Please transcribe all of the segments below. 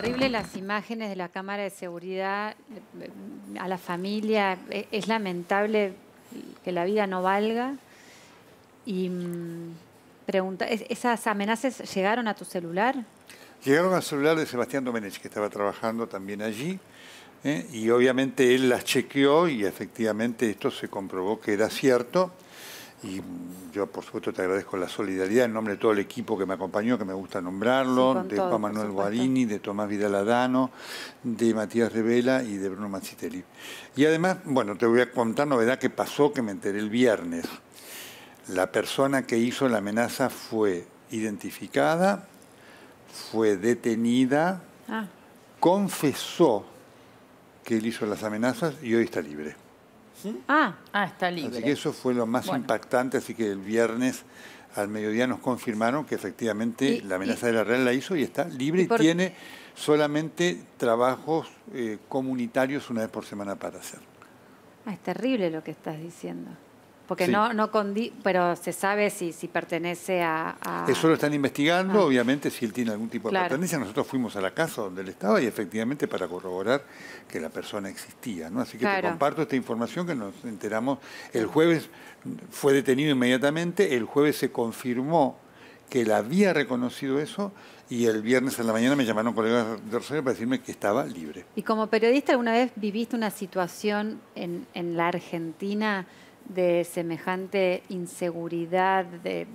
terrible las imágenes de la cámara de seguridad a la familia. E, es lamentable que la vida no valga. Y mm, pregunta, ¿esas amenazas llegaron a tu celular? Llegaron al celular de Sebastián Domenech, que estaba trabajando también allí. ¿eh? Y obviamente él las chequeó y efectivamente esto se comprobó que era cierto y yo por supuesto te agradezco la solidaridad en nombre de todo el equipo que me acompañó, que me gusta nombrarlo, de Juan Manuel Guarini, de Tomás Vidal Adano, de Matías Revela y de Bruno Mancitelli. Y además, bueno, te voy a contar novedad que pasó, que me enteré el viernes. La persona que hizo la amenaza fue identificada, fue detenida, ah. confesó que él hizo las amenazas y hoy está libre. Ah, ah, está libre. Así que eso fue lo más impactante, así que el viernes al mediodía nos confirmaron que efectivamente la amenaza de la Real la hizo y está libre y, tiene solamente trabajos eh, comunitarios una vez por semana para hacer. Ah, es terrible lo que estás diciendo. Porque no, no condi pero se sabe si, si pertenece a, Eso lo están investigando, ah. obviamente, si él tiene algún tipo de pertenencia. Nosotros fuimos a la casa donde él estaba y efectivamente para corroborar que la persona existía. ¿no? Así que te comparto esta información que nos enteramos. El jueves fue detenido inmediatamente, el jueves se confirmó que él había reconocido eso y el viernes en la mañana me llamaron colegas de Rosario para decirme que estaba libre. ¿Y como periodista alguna vez viviste una situación en, en la Argentina de semejante inseguridad, de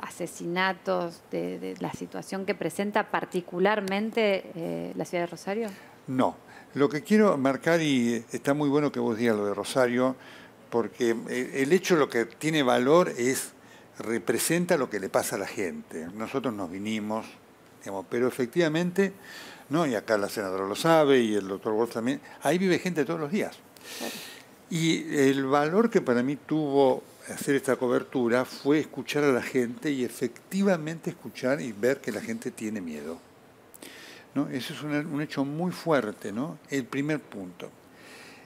asesinatos, de, la situación que presenta particularmente eh, la ciudad de Rosario? No. Lo que quiero marcar, y está muy bueno que vos digas lo de Rosario, porque eh, el hecho lo que tiene valor es, representa lo que le pasa a la gente. Nosotros nos vinimos, pero efectivamente, no, y acá la senadora lo sabe, y el doctor Wolf también, ahí vive gente todos los días. Y el valor que para mí tuvo hacer esta cobertura fue escuchar a la gente y efectivamente escuchar y ver que la gente tiene miedo. ¿No? Eso es un, hecho muy fuerte, ¿no? El primer punto.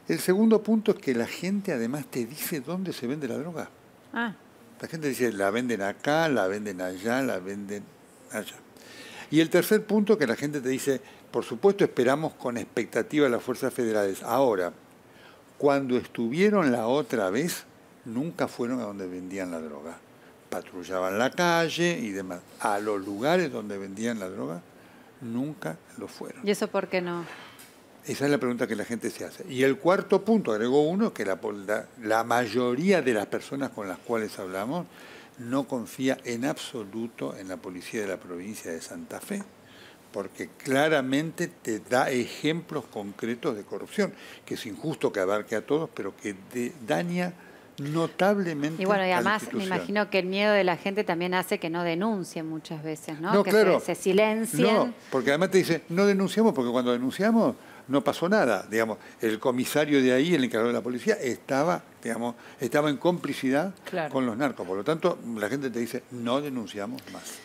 El segundo punto es que la gente además te dice dónde se vende la droga. Ah. La gente dice, la venden acá, la venden allá, la venden allá. Y el tercer punto que la gente te dice, por supuesto esperamos con expectativa las fuerzas federales. Ahora, cuando estuvieron la otra vez, nunca fueron a donde vendían la droga. Patrullaban la calle y demás. A los lugares donde vendían la droga, nunca lo fueron. ¿Y eso por qué no? Esa es la pregunta que la gente se hace. Y el cuarto punto, agregó uno, que la, la mayoría de las personas con las cuales hablamos no confía en absoluto en la policía de la provincia de Santa Fe porque claramente te da ejemplos concretos de corrupción, que es injusto que abarque a todos, pero que daña notablemente. Y bueno, y además me imagino que el miedo de la gente también hace que no denuncien muchas veces, ¿no? no que se, se, No, porque además te dice no denunciamos, porque cuando denunciamos no pasó nada. Digamos, el comisario de ahí, el encargado de la policía, estaba, digamos, estaba en complicidad con los narcos. Por lo tanto, la gente te dice, no denunciamos más.